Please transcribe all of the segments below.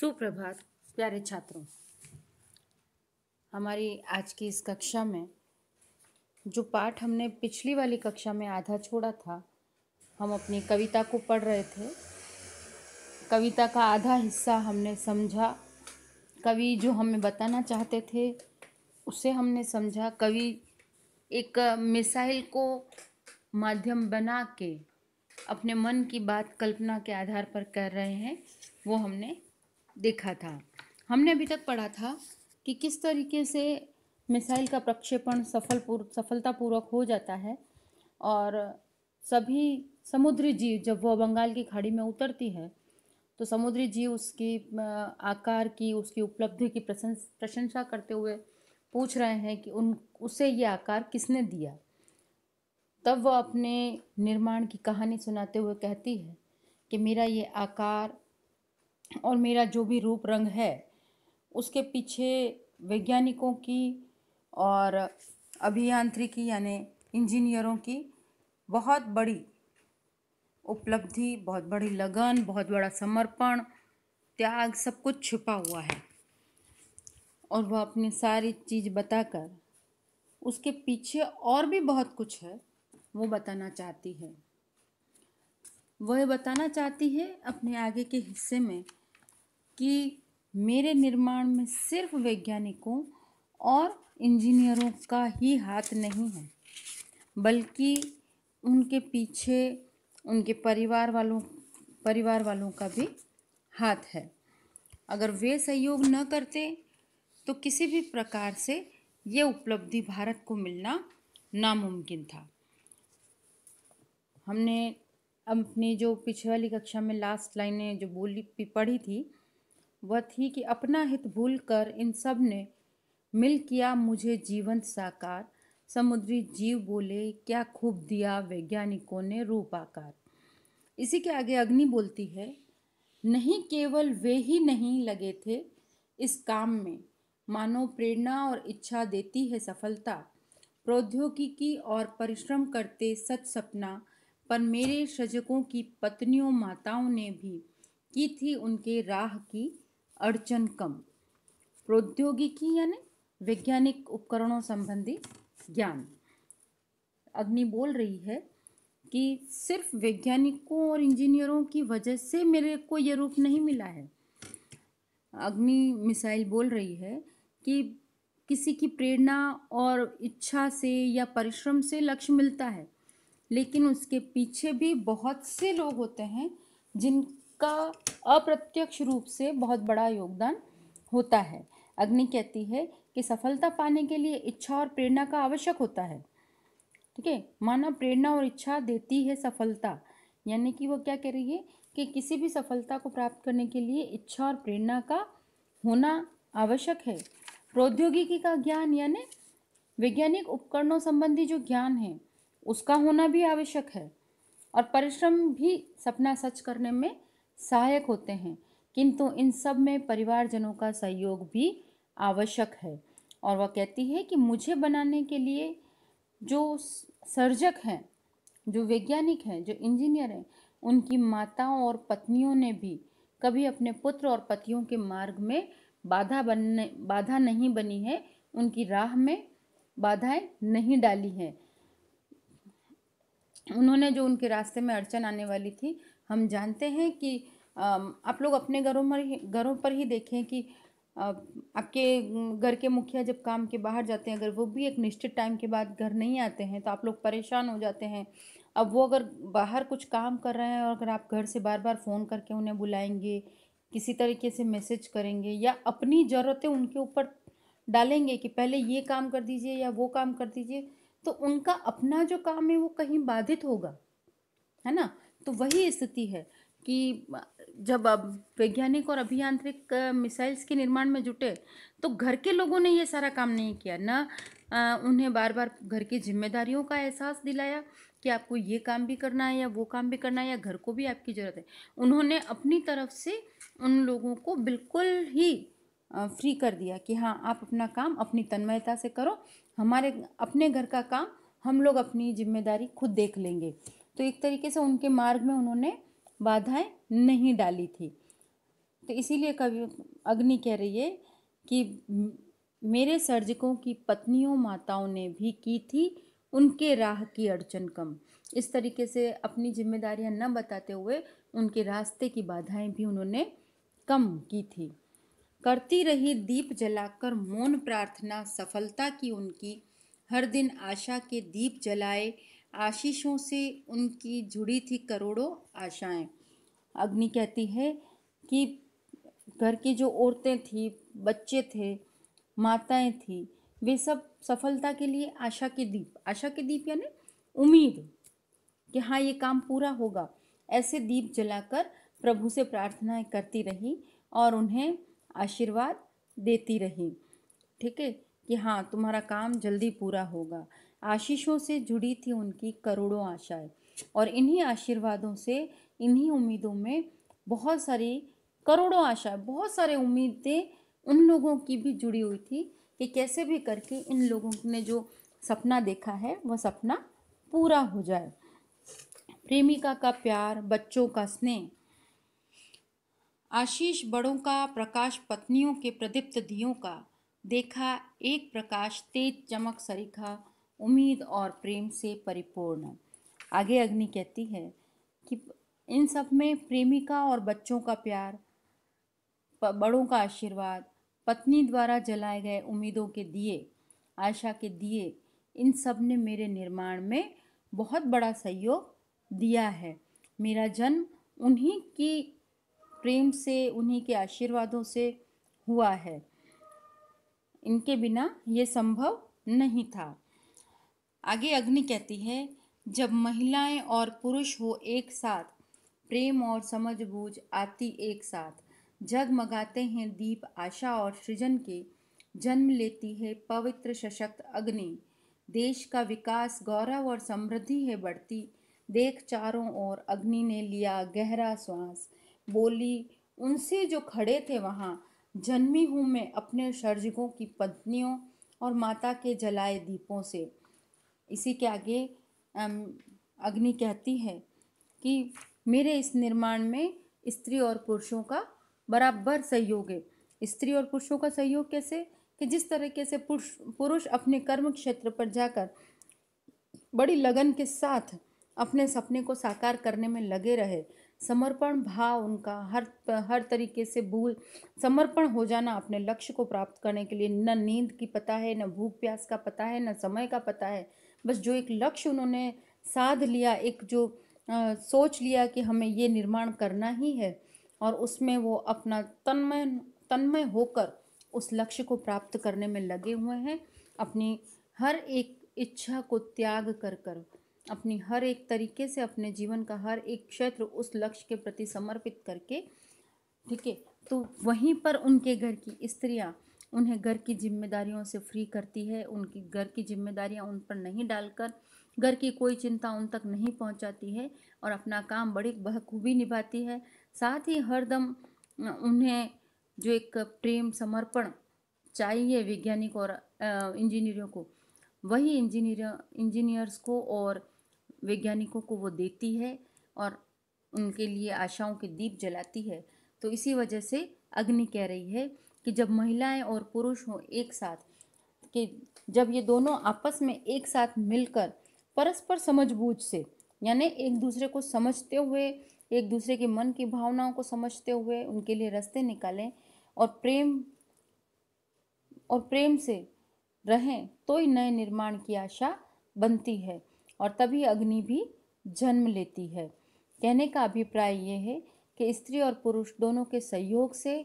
सुप्रभात प्यारे छात्रों हमारी आज की इस कक्षा में जो पाठ हमने पिछली वाली कक्षा में आधा छोड़ा था हम अपनी कविता को पढ़ रहे थे कविता का आधा हिस्सा हमने समझा कवि जो हमें बताना चाहते थे उसे हमने समझा कवि एक मिसाइल को माध्यम बना के अपने मन की बात कल्पना के आधार पर कर रहे हैं वो हमने देखा था हमने अभी तक पढ़ा था कि किस तरीके से मिसाइल का प्रक्षेपण सफल सफलतापूर्वक हो जाता है और सभी समुद्री जीव जब वह बंगाल की खाड़ी में उतरती है तो समुद्री जीव उसकी आकार की उसकी उपलब्धि की प्रशंसा करते हुए पूछ रहे हैं कि उन उसे ये आकार किसने दिया तब वह अपने निर्माण की कहानी सुनाते हुए कहती है कि मेरा ये आकार और मेरा जो भी रूप रंग है उसके पीछे वैज्ञानिकों की और अभियांत्रिकी यानी इंजीनियरों की बहुत बड़ी उपलब्धि बहुत बड़ी लगन बहुत बड़ा समर्पण त्याग सब कुछ छुपा हुआ है और वह अपनी सारी चीज़ बताकर उसके पीछे और भी बहुत कुछ है वो बताना चाहती है वह बताना चाहती है अपने आगे के हिस्से में कि मेरे निर्माण में सिर्फ वैज्ञानिकों और इंजीनियरों का ही हाथ नहीं है बल्कि उनके पीछे उनके परिवार वालों परिवार वालों का भी हाथ है अगर वे सहयोग न करते तो किसी भी प्रकार से ये उपलब्धि भारत को मिलना नामुमकिन था हमने अपनी जो पिछली कक्षा में लास्ट लाइनें जो बोली पढ़ी थी वह थी कि अपना हित भूलकर इन सब ने मिल किया मुझे जीवंत साकार समुद्री जीव बोले क्या खूब दिया वैज्ञानिकों ने रूप आकार इसी के आगे अग्नि बोलती है नहीं केवल वे ही नहीं लगे थे इस काम में मानो प्रेरणा और इच्छा देती है सफलता प्रौद्योगिकी और परिश्रम करते सच सपना पर मेरे सृजकों की पत्नियों माताओं ने भी की थी उनके राह की अड़चन कम प्रौद्योगिकी यानी वैज्ञानिक उपकरणों संबंधी ज्ञान अग्नि बोल रही है कि सिर्फ वैज्ञानिकों और इंजीनियरों की वजह से मेरे को ये रूप नहीं मिला है अग्नि मिसाइल बोल रही है कि किसी की प्रेरणा और इच्छा से या परिश्रम से लक्ष्य मिलता है लेकिन उसके पीछे भी बहुत से लोग होते हैं जिन का अप्रत्यक्ष रूप से बहुत बड़ा योगदान होता है अग्नि कहती है कि सफलता पाने के लिए इच्छा और प्रेरणा का आवश्यक होता है ठीक है माना प्रेरणा और इच्छा देती है सफलता यानी कि वो क्या कह रही है कि किसी भी सफलता को प्राप्त करने के लिए इच्छा और प्रेरणा का होना आवश्यक है प्रौद्योगिकी का ज्ञान यानी वैज्ञानिक उपकरणों संबंधी जो ज्ञान है उसका होना भी आवश्यक है और परिश्रम भी सपना सच करने में सहायक होते हैं किंतु इन सब में परिवारजनों का सहयोग भी आवश्यक है और वह कहती है कि मुझे बनाने के लिए जो सर्जक हैं जो वैज्ञानिक हैं जो इंजीनियर हैं उनकी माताओं और पत्नियों ने भी कभी अपने पुत्र और पतियों के मार्ग में बाधा बनने बाधा नहीं बनी है उनकी राह में बाधाएं नहीं डाली हैं उन्होंने जो उनके रास्ते में अड़चन आने वाली थी हम जानते हैं कि आप लोग अपने घरों में घरों पर ही देखें कि आपके घर के मुखिया जब काम के बाहर जाते हैं अगर वो भी एक निश्चित टाइम के बाद घर नहीं आते हैं तो आप लोग परेशान हो जाते हैं अब वो अगर बाहर कुछ काम कर रहे हैं और अगर आप घर से बार बार फ़ोन करके उन्हें बुलाएंगे किसी तरीके से मैसेज करेंगे या अपनी ज़रूरतें उनके ऊपर डालेंगे कि पहले ये काम कर दीजिए या वो काम कर दीजिए तो उनका अपना जो काम है वो कहीं बाधित होगा है ना तो वही स्थिति है कि जब अब वैज्ञानिक और अभियांत्रिक मिसाइल्स के निर्माण में जुटे तो घर के लोगों ने ये सारा काम नहीं किया न उन्हें बार बार घर की जिम्मेदारियों का एहसास दिलाया कि आपको ये काम भी करना है या वो काम भी करना है या घर को भी आपकी ज़रूरत है उन्होंने अपनी तरफ से उन लोगों को बिल्कुल ही फ्री कर दिया कि हाँ आप अपना काम अपनी तन्मयता से करो हमारे अपने घर का काम हम लोग अपनी जिम्मेदारी खुद देख लेंगे तो एक तरीके से उनके मार्ग में उन्होंने बाधाएं नहीं डाली थी तो इसीलिए कवि अग्नि कह रही है कि मेरे सर्जकों की पत्नियों माताओं ने भी की थी उनके राह की अड़चन कम इस तरीके से अपनी जिम्मेदारियां न बताते हुए उनके रास्ते की बाधाएं भी उन्होंने कम की थी करती रही दीप जलाकर मौन प्रार्थना सफलता की उनकी हर दिन आशा के दीप जलाए आशीषों से उनकी जुड़ी थी करोड़ों आशाएं अग्नि कहती है कि घर की जो औरतें थी बच्चे थे माताएं थी वे सब सफलता के लिए आशा के दीप आशा के दीप यानी उम्मीद कि हाँ ये काम पूरा होगा ऐसे दीप जलाकर प्रभु से प्रार्थनाएं करती रही और उन्हें आशीर्वाद देती रही ठीक है कि हाँ तुम्हारा काम जल्दी पूरा होगा आशीषों से जुड़ी थी उनकी करोड़ों आशाएं और इन्हीं आशीर्वादों से इन्हीं उम्मीदों में बहुत सारी करोड़ों आशाएं बहुत सारे उम्मीदें उन लोगों की भी जुड़ी हुई थी कि कैसे भी करके इन लोगों ने जो सपना देखा है वह सपना पूरा हो जाए प्रेमिका का प्यार बच्चों का स्नेह आशीष बड़ों का प्रकाश पत्नियों के प्रदीप्त दियों का देखा एक प्रकाश तेज चमक सरीखा उम्मीद और प्रेम से परिपूर्ण आगे अग्नि कहती है कि इन सब में प्रेमिका और बच्चों का प्यार बड़ों का आशीर्वाद पत्नी द्वारा जलाए गए उम्मीदों के दिए आशा के दिए इन सब ने मेरे निर्माण में बहुत बड़ा सहयोग दिया है मेरा जन्म उन्हीं की प्रेम से उन्हीं के आशीर्वादों से हुआ है इनके बिना ये संभव नहीं था आगे अग्नि कहती है जब महिलाएं और पुरुष हो एक साथ प्रेम और समझ बूझ आती एक साथ जगमगाते हैं दीप आशा और सृजन के जन्म लेती है पवित्र सशक्त अग्नि देश का विकास गौरव और समृद्धि है बढ़ती देख चारों ओर अग्नि ने लिया गहरा श्वास बोली उनसे जो खड़े थे वहाँ जन्मी हूँ मैं अपने सर्जकों की पत्नियों और माता के जलाए दीपों से इसी के आगे अग्नि कहती है कि मेरे इस निर्माण में स्त्री और पुरुषों का बराबर सहयोग है स्त्री और पुरुषों का सहयोग कैसे कि जिस तरीके से पुरुष पुरुष अपने कर्म क्षेत्र पर जाकर बड़ी लगन के साथ अपने सपने को साकार करने में लगे रहे समर्पण भाव उनका हर हर तरीके से भूल समर्पण हो जाना अपने लक्ष्य को प्राप्त करने के लिए न नींद की पता है न भूख प्यास का पता है न समय का पता है बस जो एक लक्ष्य उन्होंने साध लिया एक जो आ, सोच लिया कि हमें ये निर्माण करना ही है और उसमें वो अपना तन्मय तन्मय होकर उस लक्ष्य को प्राप्त करने में लगे हुए हैं अपनी हर एक इच्छा को त्याग कर कर अपनी हर एक तरीके से अपने जीवन का हर एक क्षेत्र उस लक्ष्य के प्रति समर्पित करके ठीक है तो वहीं पर उनके घर की स्त्रियाँ उन्हें घर की जिम्मेदारियों से फ्री करती है उनकी घर की जिम्मेदारियां उन पर नहीं डालकर घर की कोई चिंता उन तक नहीं पहुंचाती है और अपना काम बड़ी बखूबी निभाती है साथ ही हर दम उन्हें जो एक प्रेम समर्पण चाहिए वैज्ञानिक और इंजीनियरों को वही इंजीनियर इंजीनियर्स को और वैज्ञानिकों को वो देती है और उनके लिए आशाओं के दीप जलाती है तो इसी वजह से अग्नि कह रही है कि जब महिलाएं और पुरुष हों एक साथ कि जब ये दोनों आपस में एक साथ मिलकर परस्पर समझबूझ से यानी एक दूसरे को समझते हुए एक दूसरे के मन की भावनाओं को समझते हुए उनके लिए रास्ते निकालें और प्रेम और प्रेम से रहें तो ही नए निर्माण की आशा बनती है और तभी अग्नि भी जन्म लेती है कहने का अभिप्राय ये है कि स्त्री और पुरुष दोनों के सहयोग से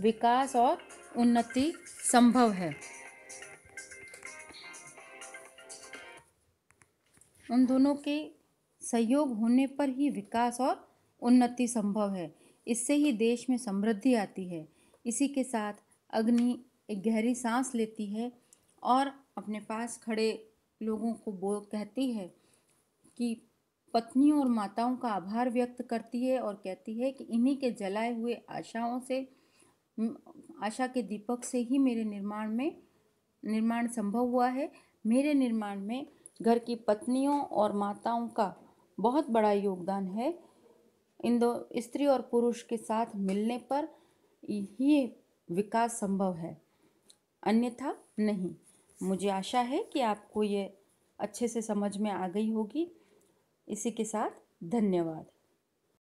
विकास और उन्नति संभव है उन दोनों के सहयोग होने पर ही विकास और उन्नति संभव है इससे ही देश में समृद्धि आती है इसी के साथ अग्नि एक गहरी सांस लेती है और अपने पास खड़े लोगों को बो कहती है कि पत्नियों और माताओं का आभार व्यक्त करती है और कहती है कि इन्हीं के जलाए हुए आशाओं से आशा के दीपक से ही मेरे निर्माण में निर्माण संभव हुआ है मेरे निर्माण में घर की पत्नियों और माताओं का बहुत बड़ा योगदान है इन दो स्त्री और पुरुष के साथ मिलने पर ही विकास संभव है अन्यथा नहीं मुझे आशा है कि आपको ये अच्छे से समझ में आ गई होगी इसी के साथ धन्यवाद